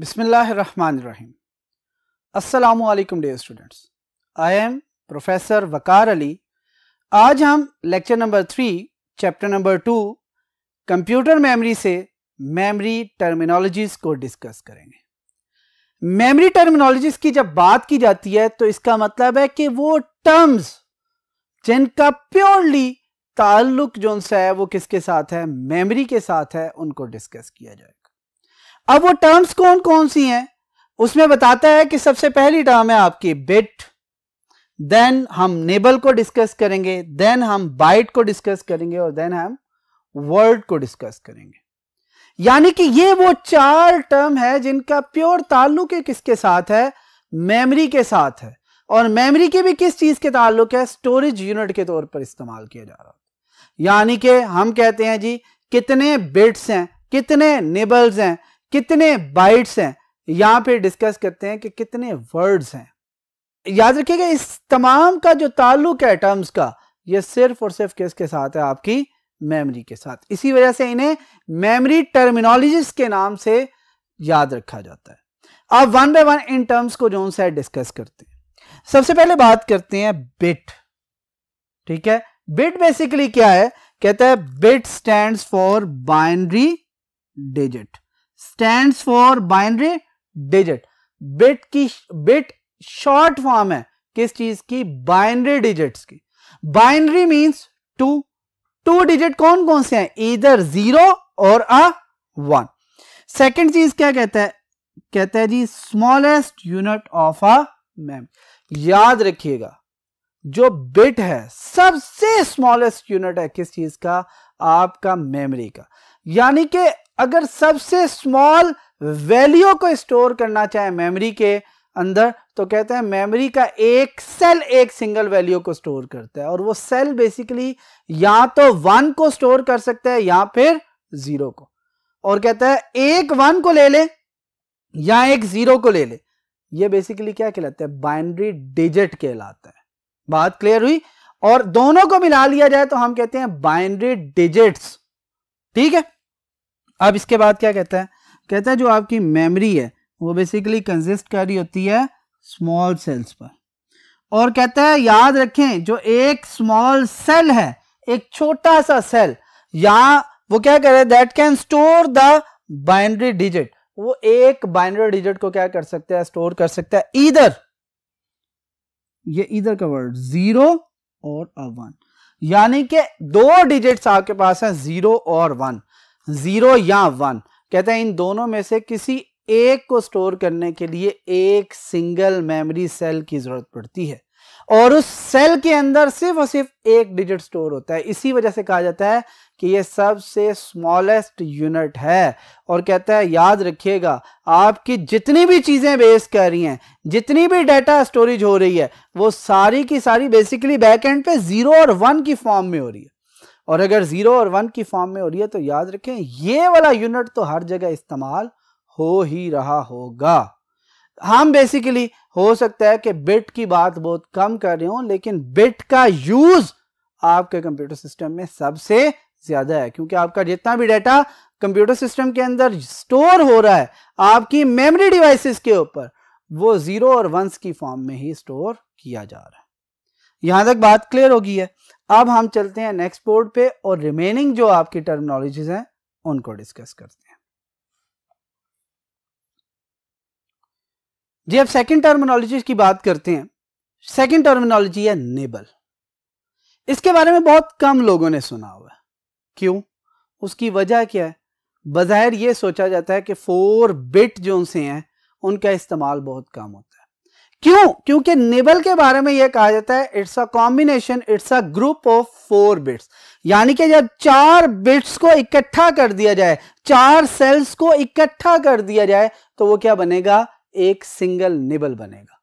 Bismillahirrahmanirrahim. Assalamu alaikum dear students I am professor Waqar Ali आज हम lecture number three chapter number two computer memory से memory terminologies को discuss करेंगे memory terminologies की जब बात की जाती है तो इसका मतलब है कि वो टर्म्स जिनका प्योरली ताल्लुक जो है वो किसके साथ है मेमोरी के साथ है उनको डिस्कस किया जाएगा अब वो टर्म्स कौन कौन सी हैं उसमें बताता है कि सबसे पहली टर्म है आपकी बिट देन हम नेबल को डिस्कस करेंगे देन हम बाइट को डिस्कस करेंगे और देन हम वर्ड को डिस्कस करेंगे यानी कि ये वो चार टर्म है जिनका प्योर ताल्लुक किसके साथ है मेमोरी के साथ है और मेमोरी के भी किस चीज के ताल्लुक है स्टोरेज यूनिट के तौर पर इस्तेमाल किया जा रहा है यानी कि हम कहते हैं जी कितने बिट्स हैं कितने निबल्स हैं कितने बाइट्स हैं यहां पे डिस्कस करते हैं कि कितने वर्ड्स हैं याद रखिएगा इस तमाम का जो ताल्लुक है टर्म्स का ये सिर्फ और सिर्फ किसके साथ है आपकी मेमोरी के साथ इसी वजह से इन्हें मेमोरी टर्मिनोलॉजिस्ट के नाम से याद रखा जाता है अब वन बाय वन इन टर्म्स को जो है डिस्कस करते हैं सबसे पहले बात करते हैं बिट ठीक है बिट बेसिकली क्या है कहता है bit stands for binary digit stand for binary digit bit की बिट शॉर्ट फॉर्म है किस चीज की बाइनरी डिजिट्स की binary means two two digit कौन कौन से हैं इधर जीरो और अ वन सेकेंड चीज क्या कहता है कहता है जी स्मॉलेस्ट यूनिट ऑफ अ मैम याद रखिएगा जो बिट है सबसे स्मॉलेस्ट यूनिट है किस चीज का आपका मेमोरी का यानी कि अगर सबसे स्मॉल वैल्यू को स्टोर करना चाहे मेमोरी के अंदर तो कहते हैं मेमोरी का एक सेल एक सिंगल वैल्यू को स्टोर करता है और वो सेल बेसिकली या तो वन को स्टोर कर सकता है या फिर जीरो को और कहता है एक वन को ले ले या एक जीरो को ले ले ये बेसिकली क्या कहलाता है बाइनरी डिजिट कहलाता है बात क्लियर हुई और दोनों को मिला लिया जाए तो हम कहते हैं बाइनरी डिजिट्स ठीक है अब इसके बाद क्या कहता है कहता है जो आपकी मेमोरी है वो बेसिकली कंसिस्ट कर रही होती है स्मॉल सेल्स पर और कहता है याद रखें जो एक स्मॉल सेल है एक छोटा सा सेल या वो क्या करे that can store the binary digit वो एक बाइनरी डिजिट को क्या कर सकता है स्टोर कर सकता है इधर ये इधर का वर्ड जीरो और वन यानी कि दो डिजिट्स आपके पास हैं जीरो और वन ज़ीरो या वन कहते हैं इन दोनों में से किसी एक को स्टोर करने के लिए एक सिंगल मेमोरी सेल की ज़रूरत पड़ती है और उस सेल के अंदर सिर्फ और सिर्फ एक डिजिट स्टोर होता है इसी वजह से कहा जाता है कि ये सबसे स्मॉलेस्ट यूनिट है और कहता है याद रखिएगा आपकी जितनी भी चीज़ें बेस कर रही हैं जितनी भी डाटा स्टोरेज हो रही है वो सारी की सारी बेसिकली बैक एंड पे ज़ीरो और वन की फॉर्म में हो रही है और अगर ज़ीरो और वन की फॉर्म में हो रही है तो याद रखें ये वाला यूनिट तो हर जगह इस्तेमाल हो ही रहा होगा हम बेसिकली हो सकता है कि बिट की बात बहुत कम कर रहे हो लेकिन बिट का यूज़ आपके कंप्यूटर सिस्टम में सबसे ज़्यादा है क्योंकि आपका जितना भी डाटा कंप्यूटर सिस्टम के अंदर स्टोर हो रहा है आपकी मेमोरी डिवाइसेस के ऊपर वो ज़ीरो और वंस की फॉर्म में ही स्टोर किया जा रहा है यहां तक बात क्लियर होगी है अब हम चलते हैं नेक्स्ट बोर्ड पे और रिमेनिंग जो आपकी टर्मिनोलॉजीज हैं उनको डिस्कस करते हैं जी अब सेकंड टर्मिनोलॉजी की बात करते हैं सेकंड टर्मिनोलॉजी है नेबल इसके बारे में बहुत कम लोगों ने सुना हुआ क्यों उसकी वजह क्या है बज़ाहिर यह सोचा जाता है कि फोर बिट जो उनसे हैं उनका इस्तेमाल बहुत कम होता है क्यों क्योंकि निबल के बारे में यह कहा जाता है it's a combination it's a group of four bits यानी कि जब चार बिट्स को इकट्ठा कर दिया जाए चार सेल्स को इकट्ठा कर दिया जाए तो वो क्या बनेगा एक सिंगल निबल बनेगा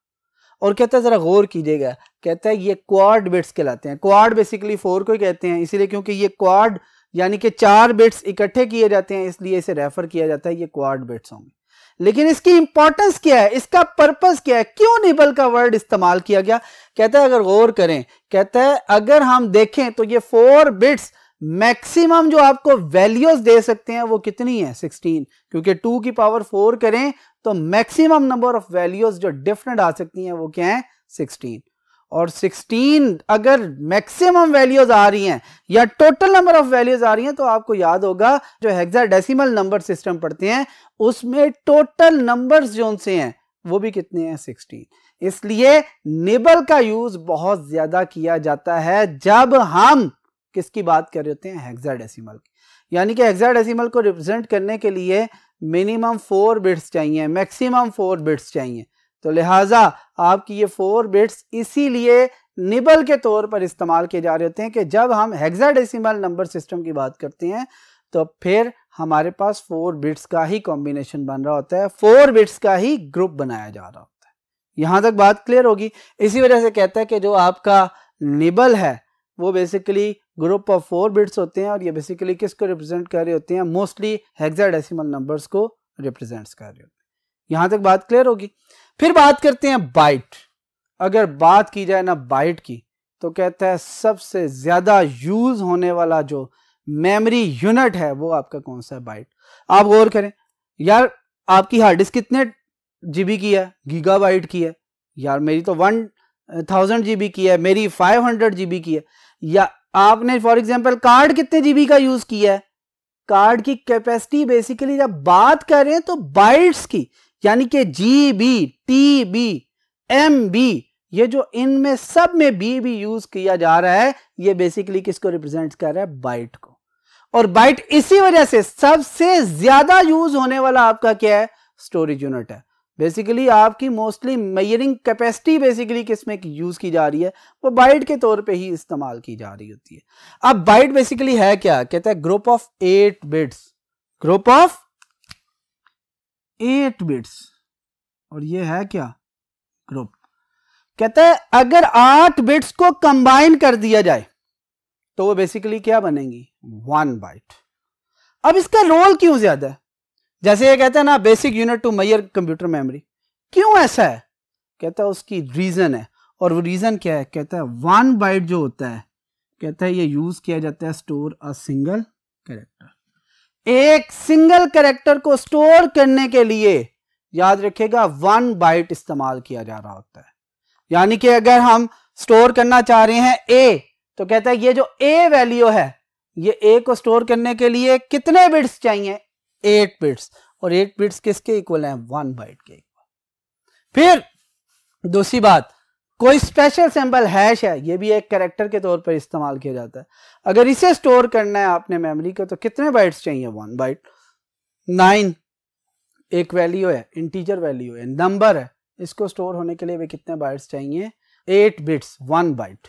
और कहता है जरा गौर कीजिएगा कहता है ये क्वाड बिट्स कहलाते हैं क्वाड बेसिकली फोर को ही कहते हैं इसीलिए क्योंकि ये क्वाड यानी कि चार बिट्स इकट्ठे किए जाते हैं इसलिए इसे रेफर किया जाता है ये क्वाड बिट्स होंगे लेकिन इसकी इंपॉर्टेंस क्या है इसका पर्पस क्या है क्यों निबल का वर्ड इस्तेमाल किया गया कहता है अगर गौर करें कहता है अगर हम देखें तो ये फोर बिट्स मैक्सिमम जो आपको वैल्यूज दे सकते हैं वो कितनी है 16 क्योंकि 2 की पावर 4 करें तो मैक्सिमम नंबर ऑफ वैल्यूज जो डिफरेंट आ सकती हैं वो क्या है सिक्सटीन और 16 अगर मैक्सिमम वैल्यूज आ रही हैं या टोटल नंबर ऑफ वैल्यूज आ रही हैं तो आपको याद होगा जो हेक्साडेसिमल नंबर सिस्टम पढ़ते हैं उसमें टोटल नंबर्स जो उनसे हैं वो भी कितने हैं 16 इसलिए निबल का यूज बहुत ज्यादा किया जाता है जब हम किसकी बात कर रहे होते हैं हेक्साडेसिमल की यानी कि हेक्साडेसिमल को रिप्रेजेंट करने के लिए मिनिमम फोर बिट्स चाहिए मैक्सिमम फोर बिट्स चाहिए तो लिहाजा आपकी ये फोर बिट्स इसीलिए निबल के तौर पर इस्तेमाल किए जा रहे होते हैं कि जब हम हेक्साडेसिमल नंबर सिस्टम की बात करते हैं तो फिर हमारे पास फोर बिट्स का ही कॉम्बिनेशन बन रहा होता है फोर बिट्स का ही ग्रुप बनाया जा रहा होता है यहाँ तक बात क्लियर होगी इसी वजह से कहता है कि जो आपका निबल है वो basically group of four bits होते हैं और ये बेसिकली किसको रिप्रेजेंट कर रहे होते हैं मोस्टली हेक्साडेसिमल नंबर्स को रिप्रेजेंट कर रहे होते हैं यहां तक बात क्लियर होगी फिर बात करते हैं बाइट अगर बात की जाए ना बाइट की तो कहता है सबसे ज़्यादा यूज़ होने वाला जो मेमोरी यूनिट है वो आपका कौन सा है बाइट आप गौर करें यार आपकी हार्ड डिस्क कितने जीबी की है गीगाबाइट की है यार मेरी तो वन थाउजेंड जीबी की है मेरी फाइव हंड्रेड जीबी की है या आपने फॉर एग्जाम्पल कार्ड कितने जीबी का यूज़ किया है कार्ड की कैपेसिटी बेसिकली जब बात करें तो बाइट्स की यानी कि G B T B M B ये जो इनमें सब में बी भी यूज किया जा रहा है ये बेसिकली किसको रिप्रेजेंट कर रहा है बाइट को और बाइट इसी वजह से सबसे ज्यादा यूज होने वाला आपका क्या है स्टोरेज यूनिट है बेसिकली आपकी मोस्टली मेयरिंग कैपेसिटी बेसिकली किसमें यूज की जा रही है वो बाइट के तौर पे ही इस्तेमाल की जा रही होती है अब बाइट बेसिकली है क्या कहता है group of eight bits group of eight bits और ये है क्या ग्रुप कहते हैं अगर आठ बिट्स को कंबाइन कर दिया जाए तो वो बेसिकली क्या बनेंगी वन बाइट अब इसका रोल क्यों ज्यादा है जैसे ये कहते हैं ना basic unit to measure computer memory क्यों ऐसा है कहता है उसकी रीजन है और वो रीजन क्या है कहता है वन बाइट जो होता है कहता है ये यूज किया जाता है स्टोर अ सिंगल कैरेक्टर एक सिंगल करेक्टर को स्टोर करने के लिए याद रखेगा वन बाइट इस्तेमाल किया जा रहा होता है यानी कि अगर हम स्टोर करना चाह रहे हैं ए तो कहता है ये जो ए वैल्यू है ये ए को स्टोर करने के लिए कितने बिट्स चाहिए एट बिट्स और एट बिट्स किसके इक्वल हैं वन बाइट के इक्वल फिर दूसरी बात कोई स्पेशल सिंबल हैश है ये भी एक करेक्टर के तौर पर इस्तेमाल किया जाता है अगर इसे स्टोर करना है आपने मेमोरी को तो कितने बाइट्स चाहिए वन बाइट नाइन एक वैल्यू है इंटीजर वैल्यू है नंबर है इसको स्टोर होने के लिए वे कितने बाइट्स चाहिए eight bits one byte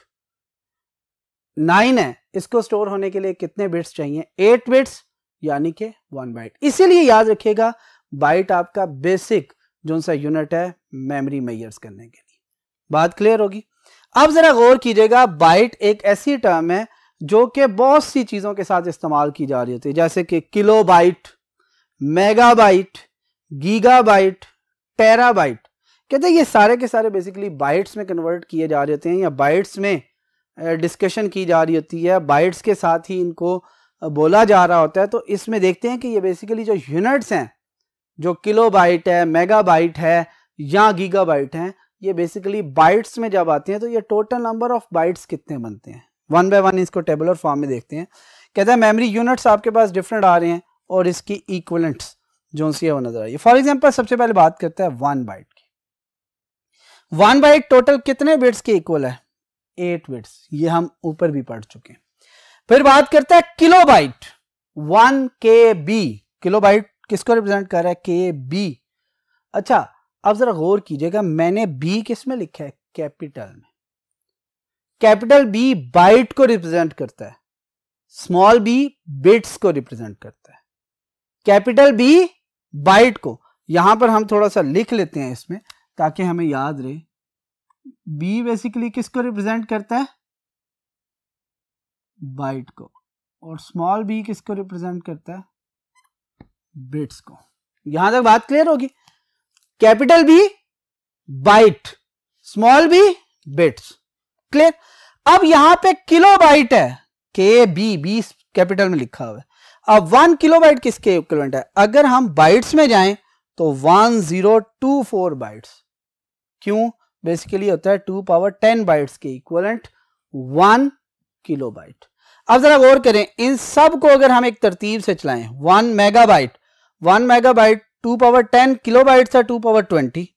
nine है इसको स्टोर होने के लिए कितने बिट्स चाहिए एट बिट्स यानी कि वन बाइट इसीलिए याद रखिएगा बाइट आपका बेसिक जो सा यूनिट है मेमोरी मैयर्स करने के लिए बात क्लियर होगी अब जरा गौर कीजिएगा बाइट एक ऐसी टर्म है जो कि बहुत सी चीजों के साथ इस्तेमाल की जा रही होती है जैसे कि kilo byte mega byte giga byte tera byte कहते हैं ये सारे के सारे बेसिकली बाइट्स में कन्वर्ट किए जा रहे होते हैं या बाइट्स में डिस्कशन की जा रही होती है बाइट्स के साथ ही इनको बोला जा रहा होता है तो इसमें देखते हैं कि ये बेसिकली जो यूनिट्स हैं जो किलो बाइट है मेगा बाइट है या गीगा बाइट हैं ये बेसिकली बाइट्स में जब आते हैं तो ये टोटल नंबर ऑफ बाइट्स कितने बनते हैं वन बाय वन इसको टेबलर फॉर्म में देखते हैं कहते हैं मेमोरी यूनिट्स आपके पास डिफरेंट आ रहे हैं और इसकी इक्वलेंट्स जो सी है वो नजर आई फॉर एग्जाम्पल सबसे पहले बात करते हैं वन बाइट की वन बाइट टोटल कितने बिट्स के इक्वल है एट बिट्स ये हम ऊपर भी पढ़ चुके हैं फिर बात करते हैं किलो बाइट वन के बी किलो बाइट किसको रिप्रेजेंट कर रहा है के बी अच्छा अब जरा गौर कीजिएगा मैंने बी किस में लिखा है कैपिटल में कैपिटल बी बाइट को रिप्रेजेंट करता है स्मॉल बी बिट्स को रिप्रेजेंट करता है कैपिटल बी बाइट को यहां पर हम थोड़ा सा लिख लेते हैं इसमें ताकि हमें याद रहे बी बेसिकली किसको रिप्रेजेंट करता है बाइट को और स्मॉल बी किसको रिप्रेजेंट करता है बिट्स को यहां तक बात क्लियर होगी capital B byte small B bits clear अब यहां पे किलो बाइट है के बी बी कैपिटल में लिखा हुआ है अब वन किलो बाइट किसके इक्वलेंट है अगर हम बाइट्स में जाएं तो one zero two four bytes क्यों बेसिकली होता है टू पावर टेन बाइट्स के इक्वलेंट वन किलो बाइट अब जरा गौर करें इन सब को अगर हम एक तरतीब से चलाएं one megabyte one megabyte two power ten kilo byte था two power twenty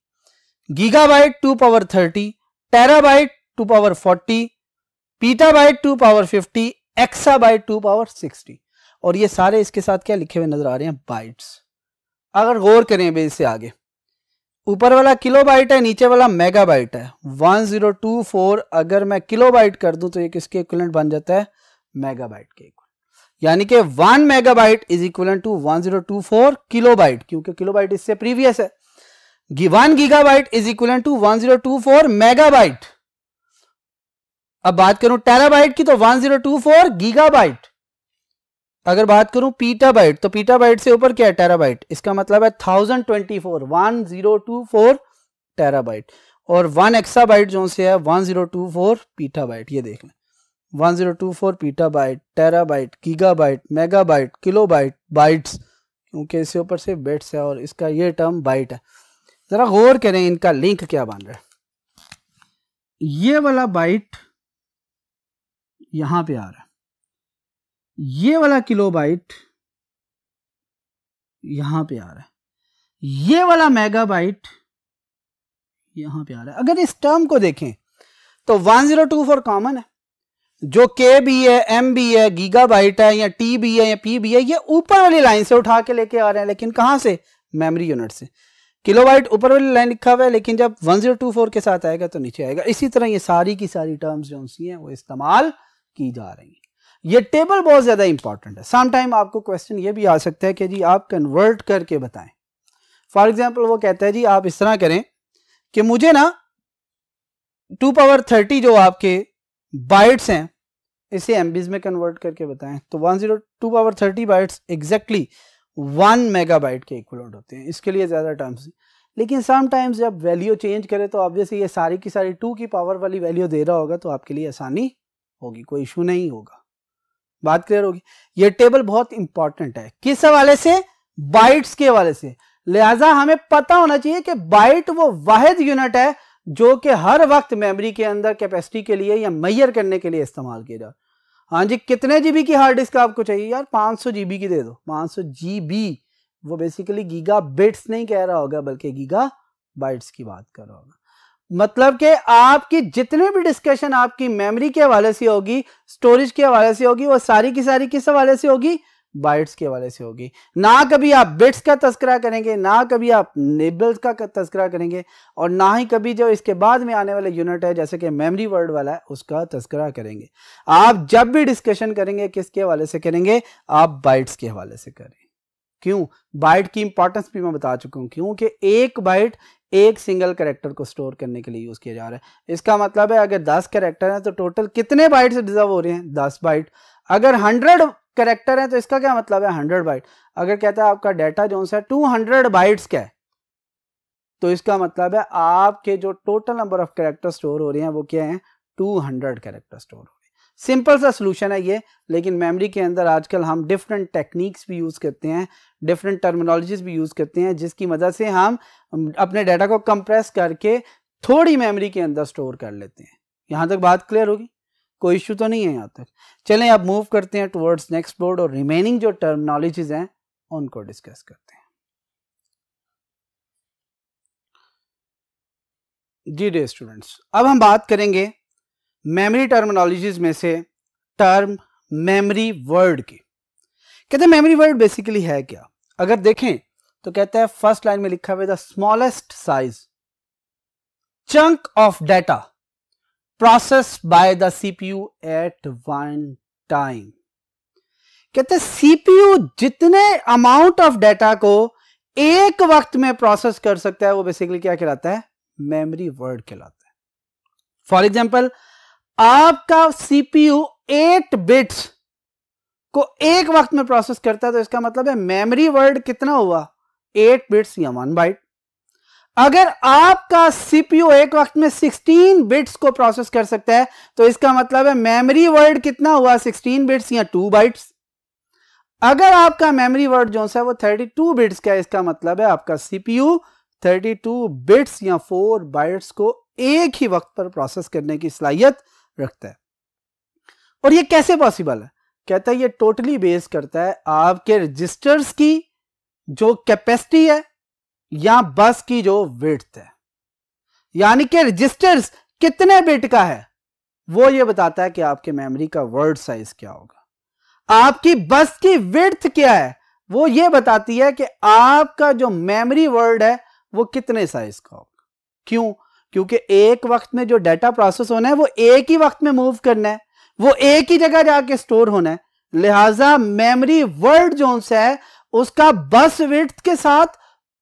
giga byte two power thirty tera byte two power forty peta byte two power fifty exa byte two power sixty और ये सारे इसके साथ क्या लिखे हुए नजर आ रहे हैं बाइट्स अगर गौर करें भी इससे आगे ऊपर वाला किलो बाइट है नीचे वाला मेगा बाइट है 1024 अगर मैं किलो बाइट कर दूं तो ये किसके इक्वलेंट बन जाता है मेगा बाइट के इक्वल यानी कि one megabyte is equal to one zero two four kilo byte क्योंकि किलो बाइट इससे प्रीवियस है one gigabyte is equal to one zero two four megabyte अब बात करूं टेराबाइट की तो one zero two four gigabyte अगर बात करूं पीटाबाइट तो पीटाबाइट से ऊपर क्या है टेराबाइट इसका मतलब है thousand twenty four one zero two four terabyte और वन एक्साबाइट जो से है one zero two four petabyte ये देख लें 1024 petabyte terabyte gigabyte megabyte kilobyte bytes क्योंकि इसके ऊपर से बेट्स है और इसका ये टर्म बाइट है ज़रा गौर करें इनका लिंक क्या बन रहा है ये वाला बाइट यहां पे आ रहा है ये वाला किलोबाइट यहां पे आ रहा है ये वाला मेगाबाइट यहां पे आ रहा है अगर इस टर्म को देखें तो 1024 कॉमन है जो के भी है एम भी है गीगाबाइट है या टी भी है या पी भी है ये ऊपर वाली लाइन से उठा के लेके आ रहे हैं लेकिन कहां से मेमोरी यूनिट से किलोबाइट ऊपर वाली लाइन लिखा हुआ है लेकिन जब 1024 के साथ आएगा तो नीचे आएगा इसी तरह ये सारी की सारी टर्म्स जो सी हैं वो इस्तेमाल की जा रही है ये टेबल बहुत ज़्यादा इंपॉर्टेंट है समटाइम आपको क्वेश्चन ये भी आ सकता है कि जी आप कन्वर्ट करके बताएं फॉर एग्जाम्पल वो कहता है जी आप इस तरह करें कि मुझे ना टू पावर थर्टी जो आपके बाइट्स हैं इसे एम में कन्वर्ट करके बताएं तो 102 zero two power thirty bytes exactly one megabyte के इक्वलेंट होते हैं इसके लिए ज़्यादा टर्म्स लेकिन समटाइम्स जब वैल्यू चेंज करें तो ऑब्वियसली ये सारी की सारी टू की पावर वाली वैल्यू दे रहा होगा तो आपके लिए आसानी होगी कोई इशू नहीं होगा बात क्लियर होगी ये टेबल बहुत इंपॉर्टेंट है किस हवाले से बाइट्स के हवाले से लिहाजा हमें पता होना चाहिए कि बाइट वो वाहिद यूनिट है जो कि हर वक्त मेमोरी के अंदर कैपेसिटी के लिए या मैयर करने के लिए इस्तेमाल किया जाए हाँ जी कितने जीबी की हार्ड डिस्क आपको चाहिए यार 500 जीबी की दे दो 500 जीबी वो बेसिकली गीगा बिट्स नहीं कह रहा होगा बल्कि गीगा बाइट्स की बात कर रहा होगा मतलब कि आपकी जितने भी डिस्कशन आपकी मेमोरी के हवाले से होगी स्टोरेज के हवाले से होगी वो सारी की सारी किस हवाले से होगी बाइट्स के हवाले से होगी ना कभी आप बिट्स का तस्करा करेंगे ना कभी आप नेबल्स का तस्करा करेंगे और ना ही कभी जो इसके बाद में आने वाले यूनिट है जैसे कि मेमोरी वर्ड वाला है उसका तस्करा करेंगे आप जब भी डिस्कशन करेंगे किसके हवाले से करेंगे आप बाइट्स के हवाले से करें क्यों बाइट की इंपॉर्टेंस भी मैं बता चुका हूँ क्योंकि एक बाइट एक सिंगल करेक्टर को स्टोर करने के लिए यूज़ किया जा रहा है इसका मतलब है अगर 10 करेक्टर हैं तो टोटल कितने बाइट्स डिजर्व हो रहे हैं 10 बाइट अगर हंड्रेड करेक्टर है तो इसका क्या मतलब है हंड्रेड बाइट अगर कहता है आपका डेटा जो है टू हंड्रेड बाइट्स का है तो इसका मतलब है आपके जो total number of character store हो रहे हैं वो क्या है टू हंड्रेड करेक्टर स्टोर हो रहे हैं सिंपल सा सोल्यूशन है ये लेकिन मेमोरी के अंदर आजकल हम डिफरेंट टेक्निक्स भी यूज़ करते हैं डिफरेंट टर्मिनोलॉजीज भी यूज़ करते हैं जिसकी मदद से हम अपने डाटा को कंप्रेस करके थोड़ी मेमोरी के अंदर स्टोर कर लेते हैं यहां तक बात क्लियर होगी कोई इशू तो नहीं है यहाँ तक चलें अब मूव करते हैं टुवर्ड्स नेक्स्ट बोर्ड और रिमेनिंग जो टर्मनोलॉजीज हैं उनको डिस्कस करते हैं जी डे स्टूडेंट्स अब हम बात करेंगे मेमोरी टर्मिनोलॉजीज में से टर्म मेमोरी वर्ड की कहते हैं मेमोरी वर्ड बेसिकली है क्या अगर देखें तो कहते हैं फर्स्ट लाइन में लिखा हुआ the smallest size chunk of data processed by the CPU at one time कहते सीपीयू जितने अमाउंट ऑफ डेटा को एक वक्त में प्रोसेस कर सकता है वो बेसिकली क्या कहलाता है मेमोरी वर्ड कहलाता है फॉर एग्जाम्पल आपका सीपीयू एट बिट्स को एक वक्त में प्रोसेस करता है तो इसका मतलब है मेमोरी वर्ड कितना हुआ एट बिट्स या वन बाइट अगर आपका सीपीयू एक वक्त में 16 बिट्स को प्रोसेस कर सकता है तो इसका मतलब है मेमोरी वर्ड कितना हुआ 16 बिट्स या 2 बाइट्स अगर आपका मेमोरी वर्ड जो है वो 32 बिट्स का इसका मतलब है आपका सीपीयू 32 बिट्स या 4 बाइट्स को एक ही वक्त पर प्रोसेस करने की सलाहियत रखता है और ये कैसे पॉसिबल है कहता है ये टोटली बेस करता है आपके रजिस्टर्स की जो कैपेसिटी है या बस की जो विड्थ है यानी कि रजिस्टर्स कितने बिट का है वो ये बताता है कि आपके मेमोरी का वर्ड साइज क्या होगा आपकी बस की विड्थ क्या है वो ये बताती है कि आपका जो मेमोरी वर्ड है वो कितने साइज का होगा क्यों क्योंकि एक वक्त में जो डाटा प्रोसेस होना है वो एक ही वक्त में मूव करना है वो एक ही जगह जाके स्टोर होना है लिहाजा मेमोरी वर्ड जो है उसका बस विड्थ के साथ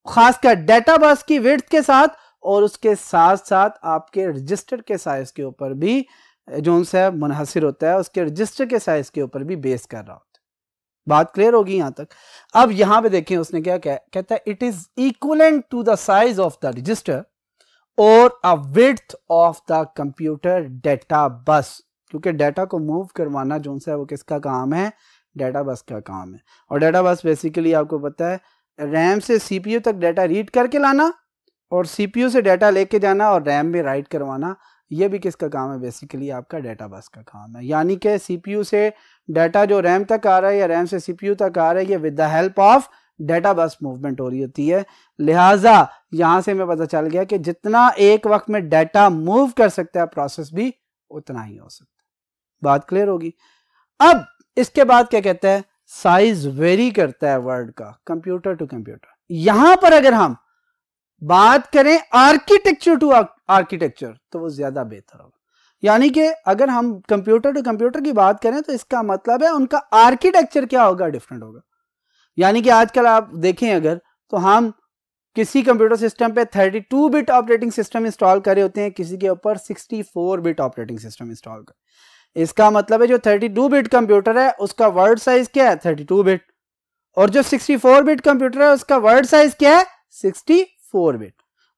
खासकर बस की विर्थ के साथ और उसके साथ साथ आपके रजिस्टर के साइज के ऊपर भी जो है मुनहसर होता है उसके रजिस्टर के साइज के ऊपर भी बेस कर रहा होता है बात क्लियर होगी यहां तक अब यहां पे देखें उसने क्या कह, कहता है it is equivalent to the size of the register और a width of the computer data bus क्योंकि डेटा को मूव करवाना जो है वो किसका काम है डेटा बस का काम है और डेटा बस बेसिकली आपको पता है रैम से सीपीयू तक डाटा रीड करके लाना और सीपीयू से डाटा लेके जाना और रैम में राइट करवाना ये भी किसका काम है बेसिकली आपका डाटा बस का काम है यानी कि सीपीयू से डाटा जो रैम तक आ रहा है या रैम से सीपीयू तक आ रहा है ये with the help of data bus movement हो रही होती है लिहाजा यहाँ से हमें पता चल गया कि जितना एक वक्त में डाटा मूव कर सकता है प्रोसेस भी उतना ही हो सकता है बात क्लियर होगी अब इसके बाद क्या कहता है साइज वेरी करता है वर्ड का कंप्यूटर टू कंप्यूटर यहां पर अगर हम बात करें आर्किटेक्चर टू आर्किटेक्चर तो वो ज्यादा बेहतर होगा यानी कि अगर हम कंप्यूटर टू कंप्यूटर की बात करें तो इसका मतलब है उनका आर्किटेक्चर क्या होगा डिफरेंट होगा यानी कि आजकल आप देखें अगर तो हम किसी कंप्यूटर सिस्टम पे 32 बिट ऑपरेटिंग सिस्टम इंस्टॉल करे होते हैं किसी के ऊपर 64 बिट ऑपरेटिंग सिस्टम इंस्टॉल कर इसका मतलब है जो 32 बिट कंप्यूटर है उसका वर्ड साइज क्या है 32 बिट और जो 64 बिट कंप्यूटर है उसका वर्ड साइज क्या है 64 बिट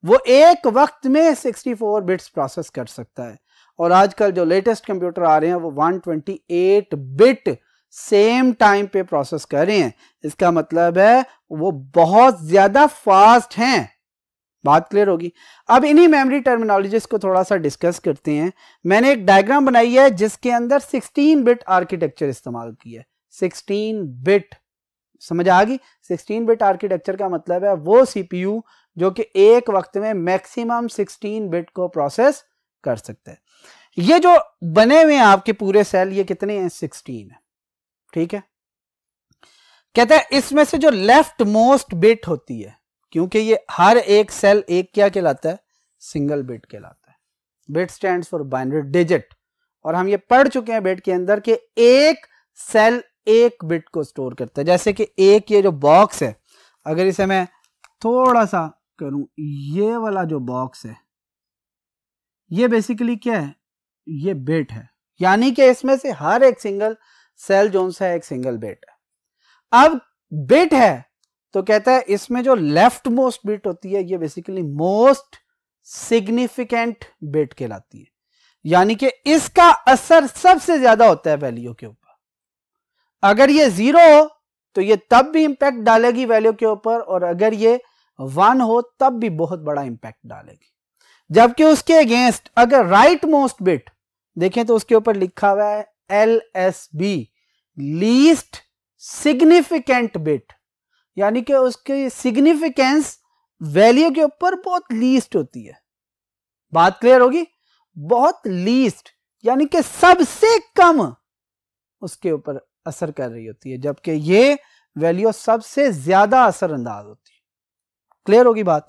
वो एक वक्त में 64 बिट्स प्रोसेस कर सकता है और आजकल जो लेटेस्ट कंप्यूटर आ रहे हैं वो 128 बिट सेम टाइम पे प्रोसेस कर रहे हैं इसका मतलब है वो बहुत ज़्यादा फास्ट हैं बात क्लियर होगी अब इन्हीं मेमोरी टर्मिनोलॉजीज को थोड़ा सा डिस्कस करते हैं मैंने एक डायग्राम बनाई है जिसके अंदर 16 बिट आर्किटेक्चर इस्तेमाल किया है 16 बिट समझ आ गई 16 बिट आर्किटेक्चर का मतलब है वो सीपीयू जो कि एक वक्त में मैक्सिमम 16 बिट को प्रोसेस कर सकते है ये जो बने हुए हैं आपके पूरे सेल ये कितने हैं सिक्सटीन है ठीक है कहते हैं इसमें से जो लेफ्ट मोस्ट बिट होती है क्योंकि ये हर एक सेल एक क्या कहलाता है सिंगल बिट कहलाता है bit stand for binary digit और हम ये पढ़ चुके हैं बिट के अंदर कि एक सेल एक बिट को स्टोर करता है जैसे कि एक ये जो बॉक्स है अगर इसे मैं थोड़ा सा करूं ये वाला जो बॉक्स है ये बेसिकली क्या है ये बिट है यानी कि इसमें से हर एक सिंगल सेल जोन सा एक सिंगल बिट है अब बिट है तो कहता है इसमें जो लेफ्ट मोस्ट बिट होती है ये बेसिकली मोस्ट सिग्निफिकेंट बिट कहलाती है यानी कि इसका असर सबसे ज्यादा होता है वैल्यू के ऊपर अगर ये जीरो हो तो ये तब भी इंपैक्ट डालेगी वैल्यू के ऊपर और अगर ये वन हो तब भी बहुत बड़ा इंपैक्ट डालेगी जबकि उसके अगेंस्ट अगर राइट मोस्ट बिट देखें तो उसके ऊपर लिखा हुआ है L S B least significant bit यानी कि उसकी सिग्निफिकेंस वैल्यू के ऊपर बहुत लीस्ट होती है बात क्लियर होगी बहुत लीस्ट यानी कि सबसे कम उसके ऊपर असर कर रही होती है जबकि ये वैल्यू सबसे ज्यादा असरअंदाज होती है क्लियर होगी बात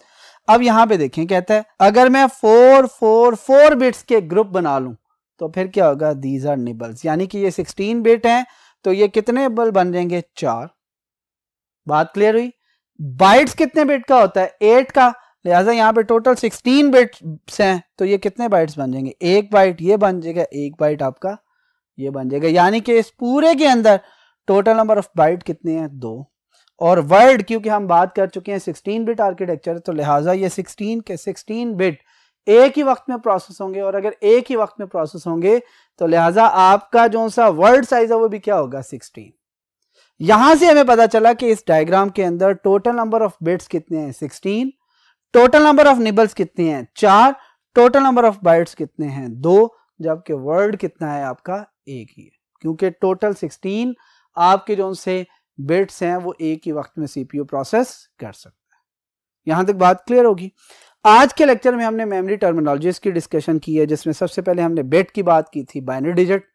अब यहां पे देखें कहता है अगर मैं फोर फोर फोर बिट्स के ग्रुप बना लूं तो फिर क्या होगा दीज आर निबल्स यानी कि ये सिक्सटीन बिट हैं तो ये कितने बल बन जाएंगे चार बात क्लियर हुई बाइट्स कितने बिट का होता है एट का लिहाजा यहाँ पे टोटल सिक्सटीन बिट्स हैं तो ये कितने बाइट्स बन जाएंगे एक बाइट ये बन जाएगा एक बाइट आपका ये बन जाएगा यानी कि इस पूरे के अंदर टोटल नंबर ऑफ बाइट कितने हैं दो और वर्ड क्योंकि हम बात कर चुके हैं सिक्सटीन बिट आर्किटेक्चर तो लिहाजा ये सिक्सटीन के सिक्सटीन बिट एक ही वक्त में प्रोसेस होंगे और अगर एक ही वक्त में प्रोसेस होंगे तो लिहाजा आपका जो सा वर्ड साइज है वो भी क्या होगा सिक्सटीन यहां से हमें पता चला कि इस डायग्राम के अंदर टोटल नंबर ऑफ बिट्स कितने हैं sixteen total number of nibbles कितने हैं चार टोटल नंबर ऑफ बाइट्स कितने हैं दो जबकि वर्ड कितना है आपका एक ही है क्योंकि टोटल सिक्सटीन आपके जो उनसे बिट्स हैं वो एक ही वक्त में सीपीयू प्रोसेस कर सकता है यहां तक बात क्लियर होगी आज के लेक्चर में हमने मेमोरी टर्मिनोलॉजीज की डिस्कशन की है जिसमें सबसे पहले हमने बेट की बात की थी बाइनरी डिजिट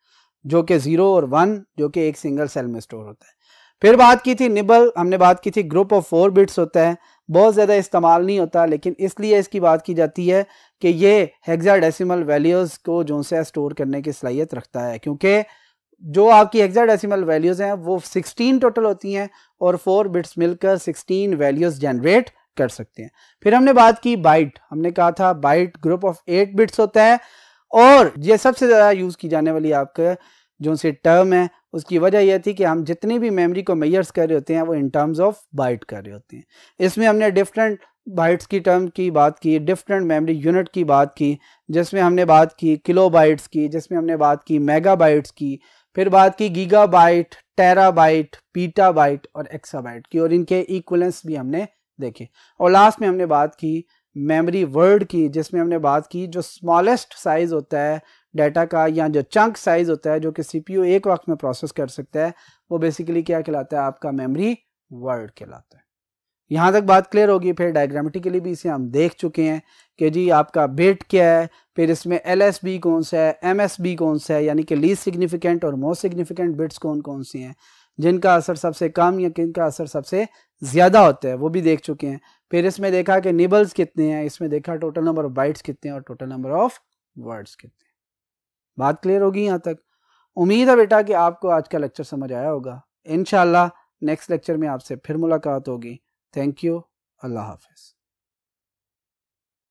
जो कि जीरो और वन जो कि एक सिंगल सेल में स्टोर होता है फिर बात की थी निबल हमने बात की थी ग्रुप ऑफ फोर बिट्स होता है बहुत ज़्यादा इस्तेमाल नहीं होता लेकिन इसलिए इसकी बात की जाती है कि ये हेक्साडेसिमल वैल्यूज़ को जो से स्टोर करने की सलाहियत रखता है क्योंकि जो आपकी हेक्साडेसिमल वैल्यूज़ हैं वो 16 टोटल होती हैं और फोर बिट्स मिलकर 16 वैल्यूज़ जनरेट कर सकते हैं फिर हमने बात की बाइट हमने कहा था byte group of eight bits होता है और ये सबसे ज़्यादा यूज़ की जाने वाली आपके जो से टर्म है उसकी वजह यह थी कि हम जितनी भी मेमोरी को मेयर्स कर रहे होते हैं वो इन टर्म्स ऑफ बाइट कर रहे होते हैं इसमें हमने डिफरेंट बाइट्स की टर्म की बात की डिफरेंट मेमोरी यूनिट की बात की जिसमें हमने बात की किलो बाइट्स की जिसमें हमने बात की मेगा बाइट्स की फिर बात की giga byte tera byte peta byte और एक्सा बाइट की और इनके इक्वलेंस भी हमने देखे और लास्ट में हमने बात की मेमोरी वर्ड की जिसमें हमने बात की जो स्मॉलेस्ट साइज होता है डाटा का या जो चंक साइज होता है जो कि सी एक वक्त में प्रोसेस कर सकता है वो बेसिकली क्या कहलाता है आपका मेमरी वर्ड कहलाता है यहाँ तक बात क्लियर होगी फिर डायग्रामेटिकली भी इसे हम देख चुके हैं कि जी आपका बिट क्या है फिर इसमें एल एस बी कौन सा है एम एस बी कौन सा है यानी कि लीस्ट सिग्निफिकेंट और मोस्ट सिग्निफिकेंट बिट्स कौन कौन सी हैं जिनका असर सबसे कम या किनका असर सबसे ज़्यादा होता है वो भी देख चुके हैं फिर इसमें देखा कि निबल्स कितने हैं इसमें देखा टोटल नंबर ऑफ बाइट्स कितने हैं और टोटल नंबर ऑफ वर्ड्स कितने हैं बात क्लियर होगी यहाँ तक उम्मीद है बेटा कि आपको आज का लेक्चर समझ आया होगा इनशाला नेक्स्ट लेक्चर में आपसे फिर मुलाकात होगी थैंक यू अल्लाह हाफिज़